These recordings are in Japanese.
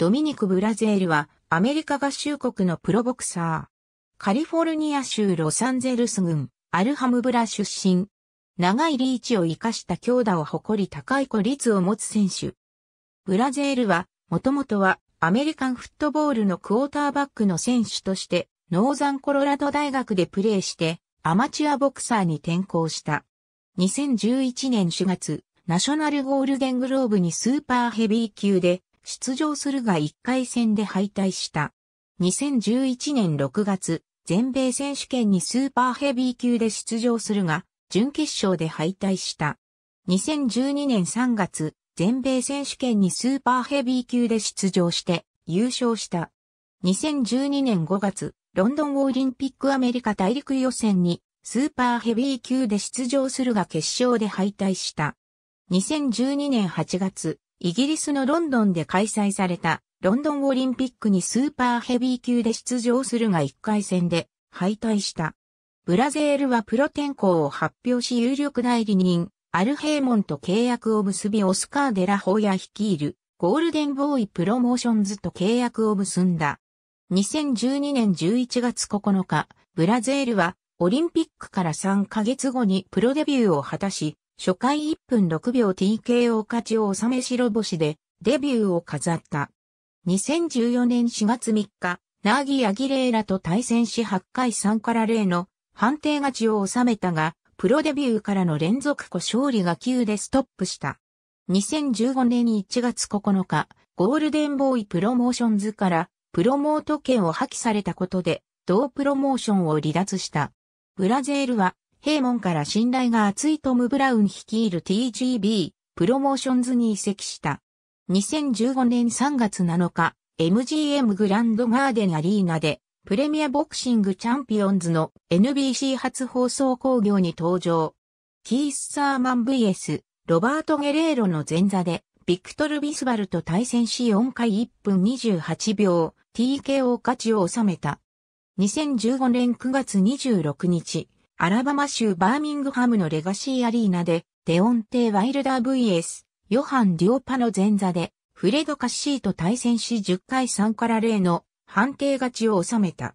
ドミニク・ブラゼールはアメリカ合衆国のプロボクサー。カリフォルニア州ロサンゼルス郡アルハムブラ出身。長いリーチを生かした強打を誇り高い孤立を持つ選手。ブラゼールは、もともとはアメリカンフットボールのクォーターバックの選手として、ノーザンコロラド大学でプレーして、アマチュアボクサーに転向した。2011年4月、ナショナルゴールデングローブにスーパーヘビー級で出場するが1回戦で敗退した。2011年6月、全米選手権にスーパーヘビー級で出場するが、準決勝で敗退した。2012年3月、全米選手権にスーパーヘビー級で出場して優勝した。2012年5月、ロンドンオリンピックアメリカ大陸予選にスーパーヘビー級で出場するが決勝で敗退した。2012年8月、イギリスのロンドンで開催されたロンドンオリンピックにスーパーヘビー級で出場するが1回戦で敗退した。ブラゼールはプロ転向を発表し有力代理人、アルヘイモンと契約を結びオスカー・デラホーヤ率いるゴールデンボーイプロモーションズと契約を結んだ。2012年11月9日、ブラゼールはオリンピックから3ヶ月後にプロデビューを果たし、初回1分6秒 TKO 勝ちを収め白星でデビューを飾った。2014年4月3日、ナーギ・アギレーラと対戦し8回3から0の判定勝ちを収めたが、プロデビューからの連続故勝利が9でストップした。2015年1月9日、ゴールデンボーイプロモーションズからプロモート権を破棄されたことで、同プロモーションを離脱した。ブラゼールはヘイモンから信頼が厚いトム・ブラウン率いる TGB、プロモーションズに移籍した。2015年3月7日、MGM グランドガーデンアリーナで、プレミアボクシングチャンピオンズの NBC 初放送工業に登場。キース・サーマン VS、ロバート・ゲレーロの前座で、ビクトル・ビスバルと対戦し4回1分28秒、TKO 勝ちを収めた。2015年9月26日、アラバマ州バーミングハムのレガシーアリーナで、デオンテイ・ワイルダー VS、ヨハン・デュオパの前座で、フレド・カッシーと対戦し10回3から0の判定勝ちを収めた。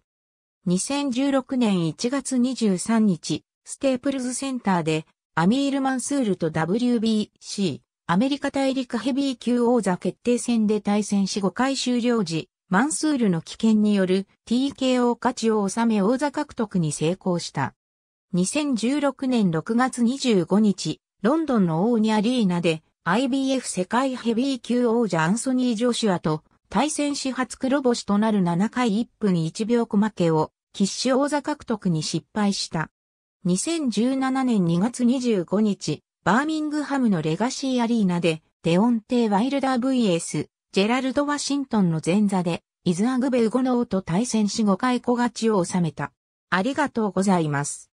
2016年1月23日、ステープルズセンターで、アミール・マンスールと WBC、アメリカ大陸ヘビー級王座決定戦で対戦し5回終了時、マンスールの危険による TKO 勝ちを収め王座獲得に成功した。2016年6月25日、ロンドンのオーニアリーナで IBF 世界ヘビー級王者アンソニー・ジョシュアと対戦始発黒星となる7回1分1秒小負けを必死王座獲得に失敗した。2017年2月25日、バーミングハムのレガシーアリーナでデオンテイ・ワイルダー VS ジェラルド・ワシントンの前座でイズアグベウゴノーと対戦し5回小勝ちを収めた。ありがとうございます。